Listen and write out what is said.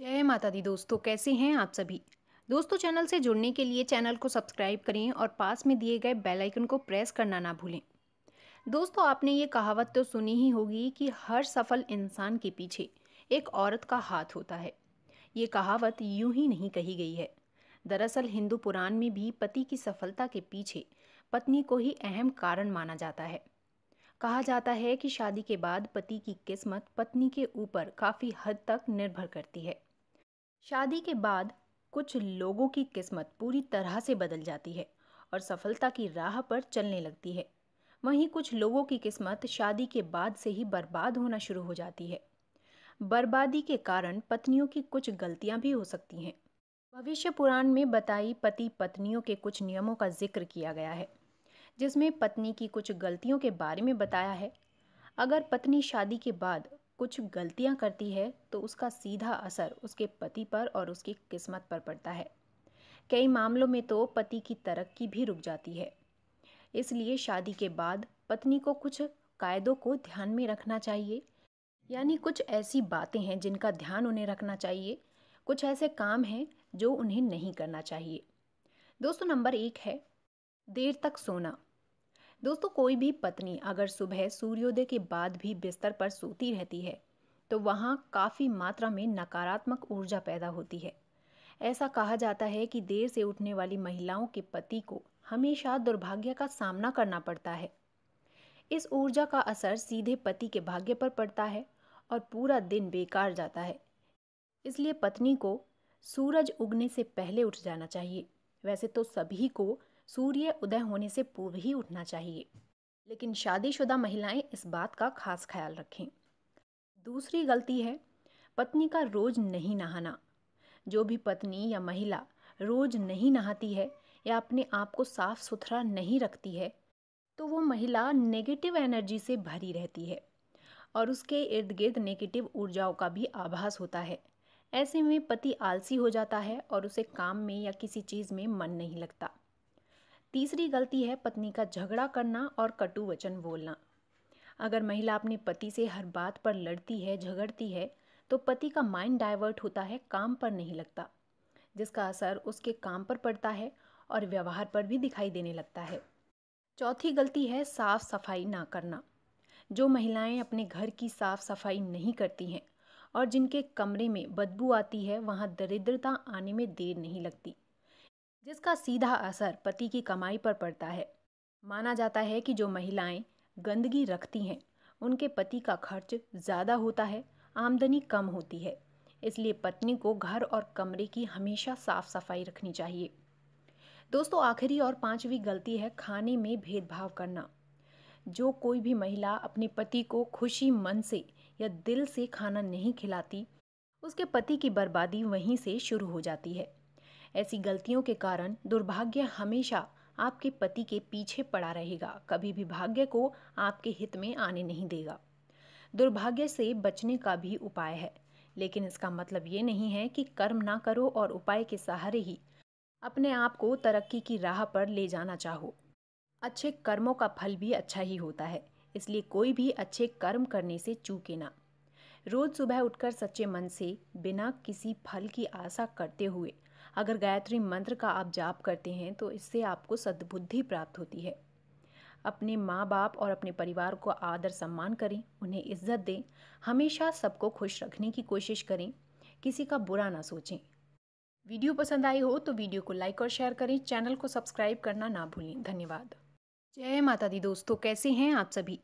जय माता दी दोस्तों कैसे हैं आप सभी दोस्तों चैनल से जुड़ने के लिए चैनल को सब्सक्राइब करें और पास में दिए गए बेल आइकन को प्रेस करना ना भूलें दोस्तों आपने ये कहावत तो सुनी ही होगी कि हर सफल इंसान के पीछे एक औरत का हाथ होता है ये कहावत यूं ही नहीं कही गई है दरअसल हिंदू पुराण में भी पति की सफलता के पीछे पत्नी को ही अहम कारण माना जाता है कहा जाता है कि शादी के बाद पति की किस्मत पत्नी के ऊपर काफ़ी हद तक निर्भर करती है शादी के बाद कुछ लोगों की किस्मत पूरी तरह से बदल जाती है और सफलता की राह पर चलने लगती है वहीं कुछ लोगों की किस्मत शादी के बाद से ही बर्बाद होना शुरू हो जाती है बर्बादी के कारण पत्नियों की कुछ गलतियां भी हो सकती हैं भविष्य पुराण में बताई पति पत्नियों के कुछ नियमों का जिक्र किया गया है जिसमें पत्नी की कुछ गलतियों के बारे में बताया है अगर पत्नी शादी के बाद कुछ गलतियां करती है तो उसका सीधा असर उसके पति पर और उसकी किस्मत पर पड़ता है कई मामलों में तो पति की तरक्की भी रुक जाती है इसलिए शादी के बाद पत्नी को कुछ कायदों को ध्यान में रखना चाहिए यानी कुछ ऐसी बातें हैं जिनका ध्यान उन्हें रखना चाहिए कुछ ऐसे काम हैं जो उन्हें नहीं करना चाहिए दोस्तों नंबर एक है देर तक सोना दोस्तों कोई भी पत्नी अगर सुबह सूर्योदय के बाद भी बिस्तर पर सोती रहती है तो वहाँ काफ़ी मात्रा में नकारात्मक ऊर्जा पैदा होती है ऐसा कहा जाता है कि देर से उठने वाली महिलाओं के पति को हमेशा दुर्भाग्य का सामना करना पड़ता है इस ऊर्जा का असर सीधे पति के भाग्य पर पड़ता है और पूरा दिन बेकार जाता है इसलिए पत्नी को सूरज उगने से पहले उठ जाना चाहिए वैसे तो सभी को सूर्य उदय होने से पूर्व ही उठना चाहिए लेकिन शादीशुदा महिलाएं इस बात का खास ख्याल रखें दूसरी गलती है पत्नी का रोज नहीं नहाना जो भी पत्नी या महिला रोज नहीं नहाती है या अपने आप को साफ सुथरा नहीं रखती है तो वो महिला नेगेटिव एनर्जी से भरी रहती है और उसके इर्द गिर्द नेगेटिव ऊर्जाओं का भी आभास होता है ऐसे में पति आलसी हो जाता है और उसे काम में या किसी चीज़ में मन नहीं लगता तीसरी गलती है पत्नी का झगड़ा करना और कटु वचन बोलना अगर महिला अपने पति से हर बात पर लड़ती है झगड़ती है तो पति का माइंड डाइवर्ट होता है काम पर नहीं लगता जिसका असर उसके काम पर पड़ता है और व्यवहार पर भी दिखाई देने लगता है चौथी गलती है साफ सफाई ना करना जो महिलाएं अपने घर की साफ सफाई नहीं करती हैं और जिनके कमरे में बदबू आती है वहाँ दरिद्रता आने में देर नहीं लगती जिसका सीधा असर पति की कमाई पर पड़ता है माना जाता है कि जो महिलाएं गंदगी रखती हैं उनके पति का खर्च ज़्यादा होता है आमदनी कम होती है इसलिए पत्नी को घर और कमरे की हमेशा साफ सफाई रखनी चाहिए दोस्तों आखिरी और पांचवी गलती है खाने में भेदभाव करना जो कोई भी महिला अपने पति को खुशी मन से या दिल से खाना नहीं खिलाती उसके पति की बर्बादी वहीं से शुरू हो जाती है ऐसी गलतियों के कारण दुर्भाग्य हमेशा आपके पति के पीछे पड़ा रहेगा कभी भी भाग्य को आपके हित में आने नहीं देगा दुर्भाग्य से बचने का भी उपाय है लेकिन इसका मतलब ये नहीं है कि कर्म ना करो और उपाय के सहारे ही अपने आप को तरक्की की राह पर ले जाना चाहो अच्छे कर्मों का फल भी अच्छा ही होता है इसलिए कोई भी अच्छे कर्म करने से चूके ना रोज सुबह उठकर सच्चे मन से बिना किसी फल की आशा करते हुए अगर गायत्री मंत्र का आप जाप करते हैं तो इससे आपको सद्बुद्धि प्राप्त होती है अपने माँ बाप और अपने परिवार को आदर सम्मान करें उन्हें इज्जत दें हमेशा सबको खुश रखने की कोशिश करें किसी का बुरा ना सोचें वीडियो पसंद आई हो तो वीडियो को लाइक और शेयर करें चैनल को सब्सक्राइब करना ना भूलें धन्यवाद जय माता दी दोस्तों कैसे हैं आप सभी